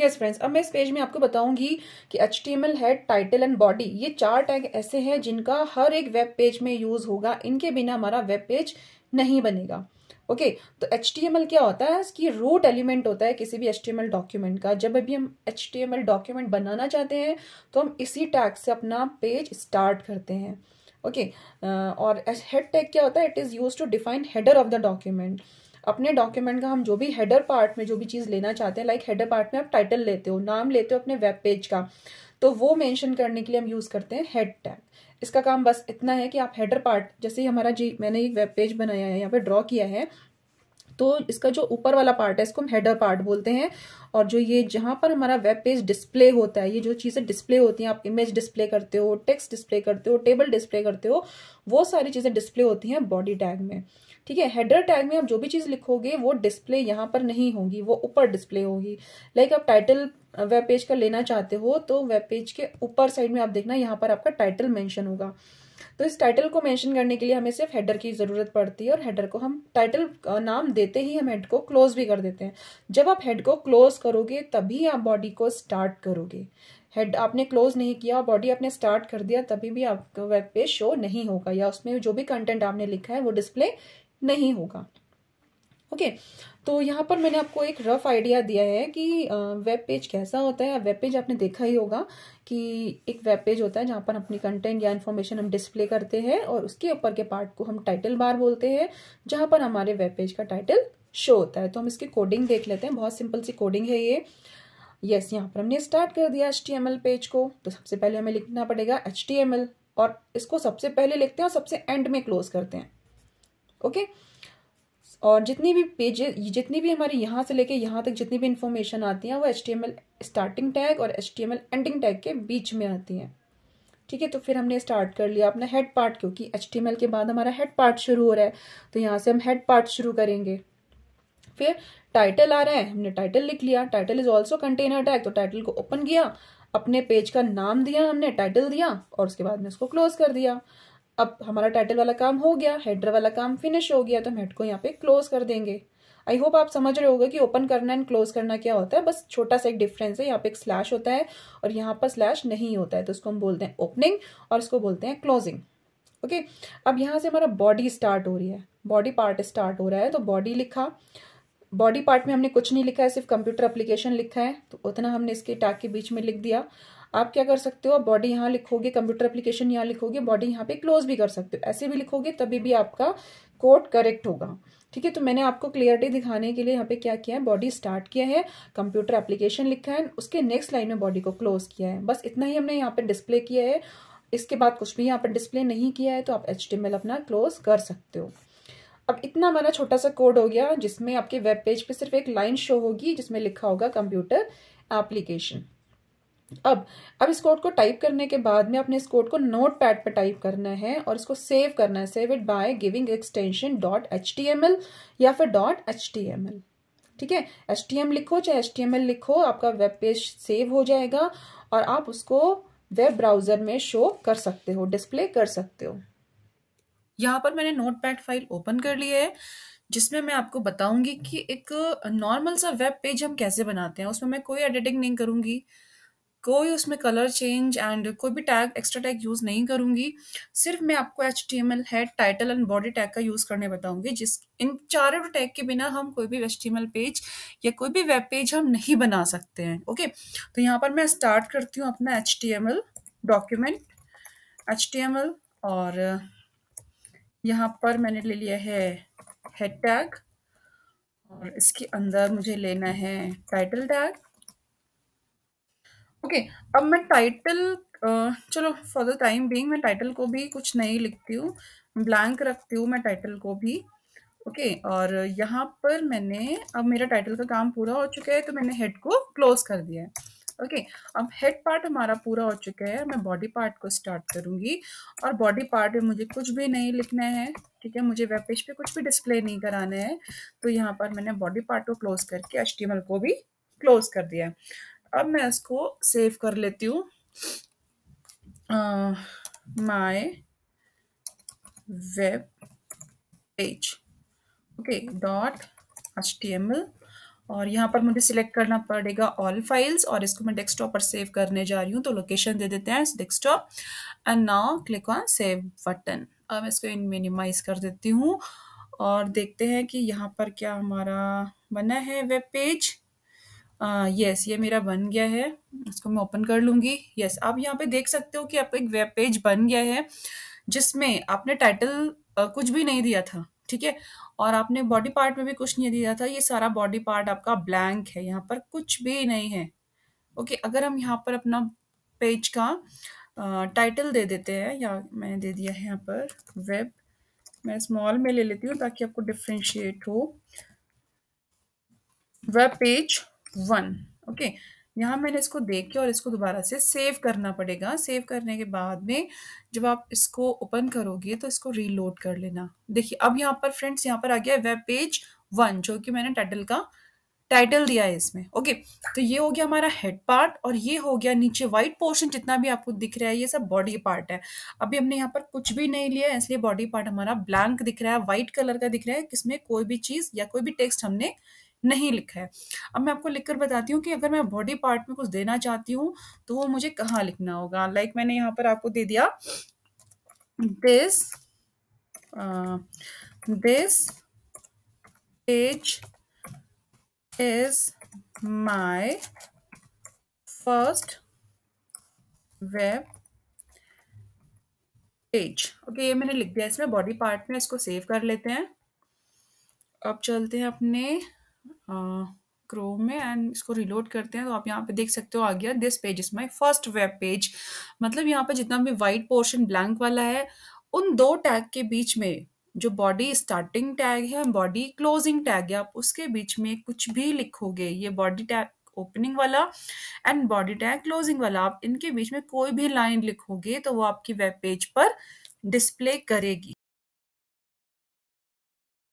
Yes yes, friends अब मैं इस पेज में आपको बताऊंगी कि H T M L head title and body ये चार टैग ऐसे हैं जिनका हर एक वेब पेज में यूज होगा इनके बिना हमारा वेब पेज नहीं बनेगा ओके okay, तो एच टी एम एल क्या होता है इसकी रूट एलिमेंट होता है किसी भी H T M L document का जब अभी हम H T M L document बनाना चाहते हैं तो हम इसी टैग से अपना पेज स्टार्ट करते हैं ओके okay, और हेड टैग क्या होता है it is use to define header of the document अपने डॉक्यूमेंट का हम जो भी हेडर पार्ट में जो भी चीज़ लेना चाहते हैं लाइक हेडर पार्ट में आप टाइटल लेते हो नाम लेते हो अपने वेब पेज का तो वो मेंशन करने के लिए हम यूज़ करते हैं हेड टैग इसका काम बस इतना है कि आप हेडर पार्ट जैसे हमारा जी मैंने एक वेब पेज बनाया है यहाँ पे ड्रॉ किया है तो इसका जो ऊपर वाला पार्ट है इसको हम हेडर पार्ट बोलते हैं और जो ये जहां पर हमारा वेब पेज डिस्प्ले होता है ये जो चीज़ें डिस्प्ले होती हैं आप इमेज डिस्प्ले करते हो टेक्स्ट डिस्प्ले करते हो टेबल डिस्प्ले करते हो वो सारी चीज़ें डिस्प्ले होती हैं बॉडी टैग में ठीक है हेडर टैग में आप जो भी चीज़ लिखोगे वो डिस्प्ले यहां पर नहीं होगी वो ऊपर डिस्प्ले होगी लाइक आप टाइटल वेब पेज का लेना चाहते हो तो वेब पेज के ऊपर साइड में आप देखना यहां पर आपका टाइटल मेंशन होगा तो इस टाइटल को मेंशन करने के लिए हमें सिर्फ हेडर की ज़रूरत पड़ती है और हेडर को हम टाइटल नाम देते ही हम हेड को क्लोज भी कर देते हैं जब आप हेड को क्लोज करोगे तभी आप बॉडी को स्टार्ट करोगे हेड आपने क्लोज नहीं किया बॉडी आपने स्टार्ट कर दिया तभी भी आपका वेब पेज शो नहीं होगा या उसमें जो भी कंटेंट आपने लिखा है वो डिस्प्ले नहीं होगा ओके तो यहाँ पर मैंने आपको एक रफ आइडिया दिया है कि वेब पेज कैसा होता है वेब पेज आपने देखा ही होगा कि एक वेब पेज होता है जहाँ पर अपनी कंटेंट या इन्फॉर्मेशन हम डिस्प्ले करते हैं और उसके ऊपर के पार्ट को हम टाइटल बार बोलते हैं जहाँ पर हमारे वेब पेज का टाइटल शो होता है तो हम इसकी कोडिंग देख लेते हैं बहुत सिंपल सी कोडिंग है ये यस यहाँ पर हमने स्टार्ट कर दिया एच पेज को तो सबसे पहले हमें लिखना पड़ेगा एच और इसको सबसे पहले लिखते हैं और सबसे एंड में क्लोज करते हैं ओके okay? और जितनी भी पेजे जितनी भी हमारी यहाँ से लेके यहाँ तक जितनी भी इन्फॉर्मेशन आती है वो एच स्टार्टिंग टैग और एच एंडिंग टैग के बीच में आती हैं ठीक है तो फिर हमने स्टार्ट कर लिया अपना हेड पार्ट क्योंकि एच के बाद हमारा हेड पार्ट शुरू हो रहा है तो यहाँ से हम हेड पार्ट शुरू करेंगे फिर टाइटल आ रहा है हमने टाइटल लिख लिया title is also container tag तो टाइटल को ओपन किया अपने पेज का नाम दिया हमने टाइटल दिया और उसके बाद में उसको क्लोज कर दिया अब हमारा टाइटल वाला काम हो गया हेडर वाला काम फिनिश हो गया तो हम हेड को यहाँ पे क्लोज कर देंगे आई होप आप समझ रहे होगा कि ओपन करना एंड क्लोज करना क्या होता है बस छोटा सा एक डिफरेंस है यहाँ पे एक स्लैश होता है और यहाँ पर स्लैश नहीं होता है तो उसको हम बोलते हैं ओपनिंग और इसको बोलते हैं क्लोजिंग ओके अब यहाँ से हमारा बॉडी स्टार्ट हो रही है बॉडी पार्ट स्टार्ट हो रहा है तो बॉडी लिखा बॉडी पार्ट में हमने कुछ नहीं लिखा है सिर्फ कंप्यूटर एप्लीकेशन लिखा है तो उतना हमने इसके टैग के बीच में लिख दिया आप क्या कर सकते हो बॉडी यहाँ लिखोगे कंप्यूटर एप्लीकेशन यहाँ लिखोगे बॉडी यहाँ पे क्लोज भी कर सकते हो ऐसे भी लिखोगे तभी भी आपका कोड करेक्ट होगा ठीक है तो मैंने आपको क्लियरिटी दिखाने के लिए यहाँ पे क्या किया है बॉडी स्टार्ट किया है कंप्यूटर एप्लीकेशन लिखा है उसके नेक्स्ट लाइन में बॉडी को क्लोज किया है बस इतना ही हमने यहाँ पे डिस्प्ले किया है इसके बाद कुछ भी यहाँ पर डिस्प्ले नहीं किया है तो आप एच अपना क्लोज कर सकते हो अब इतना हमारा छोटा सा कोड हो गया जिसमें आपके वेब पेज पे सिर्फ एक लाइन शो होगी जिसमें लिखा होगा कंप्यूटर एप्लीकेशन अब अब इस कोड को टाइप करने के बाद में अपने इस कोड को नोट पैड पर टाइप करना है और इसको सेव करना है save it by giving extension dot H T M L या फिर dot H T M L ठीक है एच टी एम लिखो चाहे एच टी एम एल लिखो आपका वेब पेज सेव हो जाएगा और आप उसको वेब ब्राउजर में शो कर सकते हो डिस्प्ले कर सकते हो यहाँ पर मैंने नोट पैड फाइल ओपन कर ली है जिसमें मैं आपको बताऊंगी कि एक नॉर्मल सा वेब पेज हम कैसे बनाते हैं उसमें मैं कोई एडिटिंग नहीं करूंगी कोई उसमें कलर चेंज एंड कोई भी टैग एक्स्ट्रा टैग यूज़ नहीं करूँगी सिर्फ मैं आपको H T M L head title and body tag का यूज़ करने बताऊँगी जिस इन चारों टैग के बिना हम कोई भी H T M L page या कोई भी वेब पेज हम नहीं बना सकते हैं ओके तो यहाँ पर मैं स्टार्ट करती हूँ अपना H T M L document H T M L और यहाँ पर मैंने ले लिया है हेड टैग और इसके अंदर मुझे लेना है टाइटल टैग ओके अब मैं टाइटल चलो फॉर द टाइम बीइंग मैं टाइटल को भी कुछ नहीं लिखती हूँ ब्लैंक रखती हूँ मैं टाइटल को भी ओके okay, और यहाँ पर मैंने अब मेरा टाइटल का काम पूरा हो चुका है तो मैंने हेड को क्लोज कर दिया है ओके okay, अब हेड पार्ट हमारा पूरा हो चुका है मैं बॉडी पार्ट को स्टार्ट करूँगी और बॉडी पार्ट में मुझे कुछ भी नहीं लिखना है ठीक है मुझे वेब पेज पे कुछ भी डिस्प्ले नहीं कराना है तो यहाँ पर मैंने बॉडी पार्ट को क्लोज करके एस को भी क्लोज कर दिया अब मैं इसको सेव कर लेती हूँ my web page okay dot H T M L और यहाँ पर मुझे सिलेक्ट करना पड़ेगा ऑल फाइल्स और इसको मैं डेस्कटॉप पर सेव करने जा रही हूँ तो लोकेशन दे देते हैं desktop and now click on save button अब मैं इसको मिनिमाइज कर देती हूँ और देखते हैं कि यहाँ पर क्या हमारा बना है वेब पेज यस ये मेरा बन गया है इसको मैं ओपन कर लूँगी यस आप यहाँ पे देख सकते हो कि आपका एक वेब पेज बन गया है जिसमें आपने टाइटल कुछ भी नहीं दिया था ठीक है और आपने बॉडी पार्ट में भी कुछ नहीं दिया था ये सारा बॉडी पार्ट आपका ब्लैंक है यहाँ पर कुछ भी नहीं है ओके अगर हम यहाँ पर अपना पेज का टाइटल दे देते हैं या मैंने दे दिया है यहाँ पर वेब मैं स्मॉल में ले लेती हूँ ताकि आपको डिफ्रेंशिएट हो वेब पेज वन ओके यहाँ मैंने इसको देख के और इसको दोबारा से सेव करना पड़ेगा सेव करने के बाद में जब आप इसको ओपन करोगे तो इसको रीलोड कर लेना देखिए अब यहाँ पर फ्रेंड्स यहाँ पर आ गया वेब पेज वन जो कि मैंने टाइटल का टाइटल दिया है इसमें ओके तो ये हो गया हमारा हेड पार्ट और ये हो गया नीचे वाइट पोर्शन जितना भी आपको दिख रहा है ये सब बॉडी पार्ट है अभी हमने यहाँ पर कुछ भी नहीं लिया है इसलिए बॉडी पार्ट हमारा ब्लैंक दिख रहा है वाइट कलर का दिख रहा है किसमें कोई भी चीज़ या कोई भी टेक्स्ट हमने नहीं लिखा है अब मैं आपको लिखकर बताती हूँ कि अगर मैं बॉडी पार्ट में कुछ देना चाहती हूँ तो वो मुझे कहाँ लिखना होगा लाइक like मैंने यहाँ पर आपको दे दिया this this page is my first web page okay ये मैंने लिख दिया इसमें बॉडी पार्ट में इसको सेव कर लेते हैं अब चलते हैं अपने क्रोम में एंड इसको रिलोड करते हैं तो आप यहाँ पे देख सकते हो आ गया this page is my first web page मतलब यहाँ पे जितना भी वाइट पोर्शन ब्लैंक वाला है उन दो टैग के बीच में जो बॉडी स्टार्टिंग टैग है बॉडी क्लोजिंग टैग है आप उसके बीच में कुछ भी लिखोगे ये बॉडी टैग ओपनिंग वाला एंड बॉडी टैग क्लोजिंग वाला आप इनके बीच में कोई भी लाइन लिखोगे तो वो आपकी वेब पेज पर डिस्प्ले करेगी